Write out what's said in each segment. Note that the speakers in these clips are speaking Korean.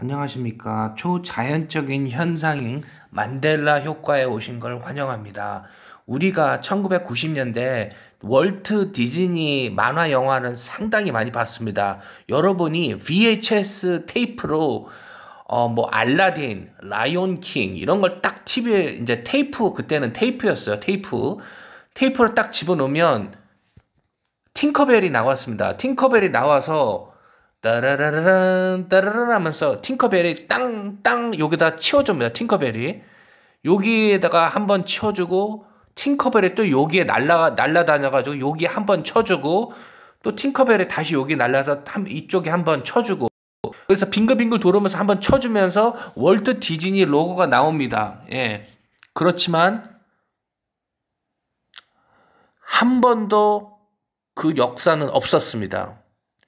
안녕하십니까. 초자연적인 현상인 만델라 효과에 오신 걸 환영합니다. 우리가 1990년대 월트 디즈니 만화 영화는 상당히 많이 봤습니다. 여러분이 VHS 테이프로 어, 뭐, 알라딘, 라이온 킹, 이런 걸 딱 TV에, 이제 테이프, 그때는 테이프였어요, 테이프. 테이프를 딱 집어넣으면, 팅커벨이 나왔습니다. 팅커벨이 나와서 따라라란 따라라 하면서 팅커벨이 땅땅 여기다 치워줍니다. 팅커벨이 여기에다가 한번 치워주고 팅커벨이 또 여기에 날라 날라다녀가지고 여기 한번 쳐주고 또 팅커벨이 다시 여기 날라서 한, 이쪽에 한번 쳐주고 그래서 빙글빙글 돌으면서 한번 쳐주면서 월트 디즈니 로고가 나옵니다. 예 그렇지만 한 번도 그 역사는 없었습니다.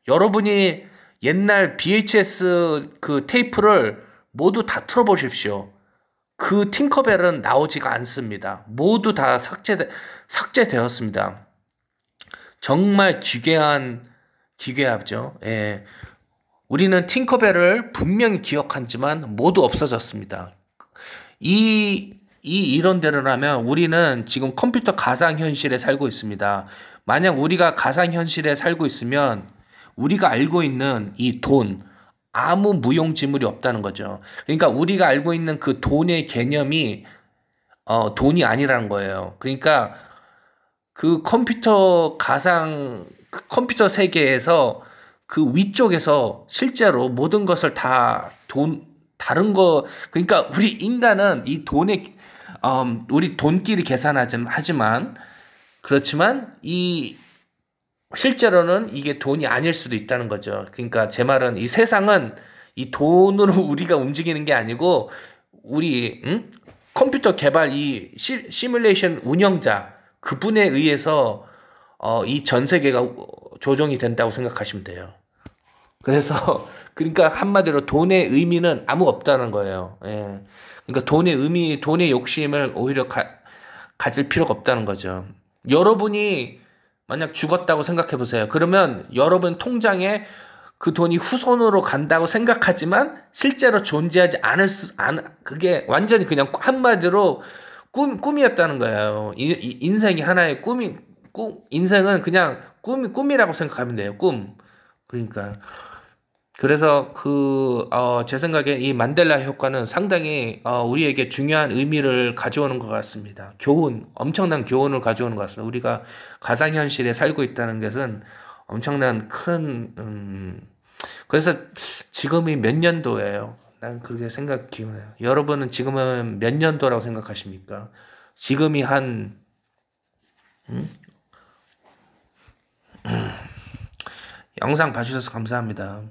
여러분이 옛날 VHS 그 테이프를 모두 다 틀어보십시오. 그 팅커벨은 나오지가 않습니다. 모두 다 삭제되, 삭제되었습니다. 정말 기괴한, 기괴하죠. 예. 우리는 팅커벨을 분명히 기억한지만 모두 없어졌습니다. 이, 이 이론대로라면 우리는 지금 컴퓨터 가상현실에 살고 있습니다. 만약 우리가 가상현실에 살고 있으면 우리가 알고 있는 이 돈, 아무 무용지물이 없다는 거죠. 그러니까 우리가 알고 있는 그 돈의 개념이 어, 돈이 아니라는 거예요. 그러니까 그 컴퓨터 가상 그 컴퓨터 세계에서 그 위쪽에서 실제로 모든 것을 다 돈 다른 거 그러니까 우리 인간은 이 돈의 음, 우리 돈끼리 계산하지만 그렇지만 이 실제로는 이게 돈이 아닐 수도 있다는 거죠. 그러니까 제 말은 이 세상은 이 돈으로 우리가 움직이는 게 아니고 우리 음? 컴퓨터 개발 이 시, 시뮬레이션 운영자 그분에 의해서 어, 이 전 세계가 조정이 된다고 생각하시면 돼요. 그래서 그러니까 한마디로 돈의 의미는 아무 없다는 거예요. 예. 그러니까 돈의 의미, 돈의 욕심을 오히려 가, 가질 필요가 없다는 거죠. 여러분이 만약 죽었다고 생각해 보세요. 그러면 여러분 통장에 그 돈이 후손으로 간다고 생각하지만 실제로 존재하지 않을 수, 안, 그게 완전히 그냥 한마디로 꿈, 꿈이었다는 거예요. 이, 이, 인생이 하나의 꿈이, 꿈, 인생은 그냥 꿈 꿈이라고 생각하면 돼요. 꿈. 그러니까. 그래서 그, 어, 제 생각엔 이 만델라 효과는 상당히, 어, 우리에게 중요한 의미를 가져오는 것 같습니다. 교훈, 엄청난 교훈을 가져오는 것 같습니다. 우리가 가상현실에 살고 있다는 것은 엄청난 큰, 음, 그래서 지금이 몇 년도예요? 난 그렇게 생각 해요 여러분은 지금은 몇 년도라고 생각하십니까? 지금이 한, 음? 영상 봐주셔서 감사합니다.